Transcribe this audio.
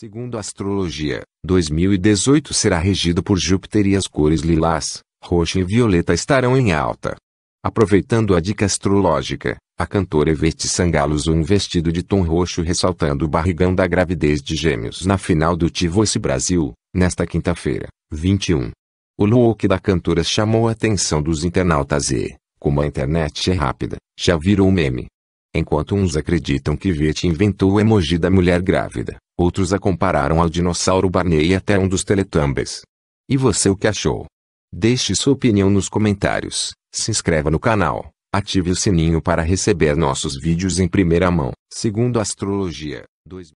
Segundo a astrologia, 2018 será regido por Júpiter e as cores lilás, roxo e violeta estarão em alta. Aproveitando a dica astrológica, a cantora veste sangalos usou um vestido de tom roxo ressaltando o barrigão da gravidez de gêmeos na final do Tivoce Brasil, nesta quinta-feira, 21. O look da cantora chamou a atenção dos internautas e, como a internet é rápida, já virou meme. Enquanto uns acreditam que Ivete inventou o emoji da mulher grávida, Outros a compararam ao dinossauro Barney e até um dos Teletubbies. E você o que achou? Deixe sua opinião nos comentários, se inscreva no canal, ative o sininho para receber nossos vídeos em primeira mão. Segundo a astrologia, 2000